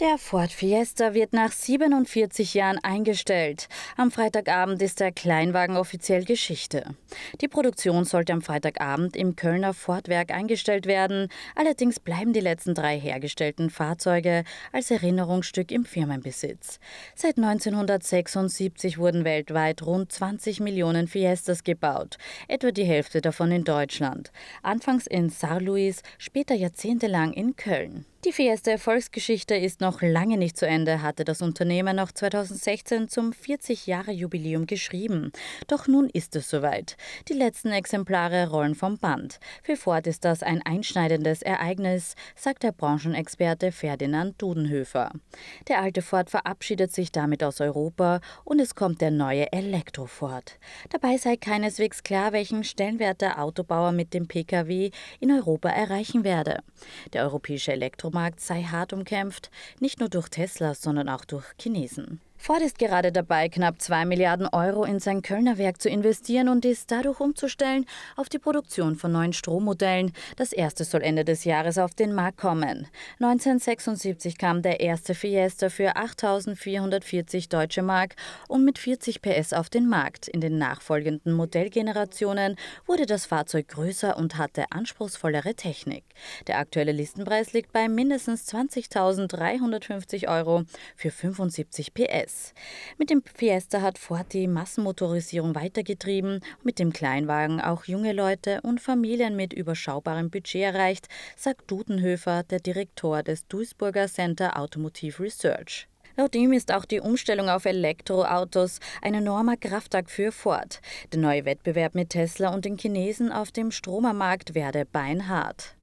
Der Ford Fiesta wird nach 47 Jahren eingestellt. Am Freitagabend ist der Kleinwagen offiziell Geschichte. Die Produktion sollte am Freitagabend im Kölner Fordwerk eingestellt werden. Allerdings bleiben die letzten drei hergestellten Fahrzeuge als Erinnerungsstück im Firmenbesitz. Seit 1976 wurden weltweit rund 20 Millionen Fiestas gebaut, etwa die Hälfte davon in Deutschland. Anfangs in Saarlouis, später jahrzehntelang in Köln. Die Fiesta Erfolgsgeschichte ist noch lange nicht zu Ende, hatte das Unternehmen noch 2016 zum 40-Jahre-Jubiläum geschrieben. Doch nun ist es soweit. Die letzten Exemplare rollen vom Band. Für Ford ist das ein einschneidendes Ereignis, sagt der Branchenexperte Ferdinand Dudenhöfer. Der alte Ford verabschiedet sich damit aus Europa und es kommt der neue Elektro-Ford. Dabei sei keineswegs klar, welchen Stellenwert der Autobauer mit dem Pkw in Europa erreichen werde. Der europäische Elektro Elektromarkt sei hart umkämpft, nicht nur durch Tesla, sondern auch durch Chinesen. Ford ist gerade dabei, knapp 2 Milliarden Euro in sein Kölner Werk zu investieren und ist dadurch umzustellen auf die Produktion von neuen Strommodellen. Das erste soll Ende des Jahres auf den Markt kommen. 1976 kam der erste Fiesta für 8.440 deutsche Mark und mit 40 PS auf den Markt. In den nachfolgenden Modellgenerationen wurde das Fahrzeug größer und hatte anspruchsvollere Technik. Der aktuelle Listenpreis liegt bei mindestens 20.350 Euro für 75 PS. Landes. Mit dem Fiesta hat Ford die Massenmotorisierung weitergetrieben, mit dem Kleinwagen auch junge Leute und Familien mit überschaubarem Budget erreicht, sagt Dudenhöfer, der Direktor des Duisburger Center Automotive Research. Laut ihm ist auch die Umstellung auf Elektroautos ein enormer Kraftakt für Ford. Der neue Wettbewerb mit Tesla und den Chinesen auf dem Stromermarkt werde beinhart.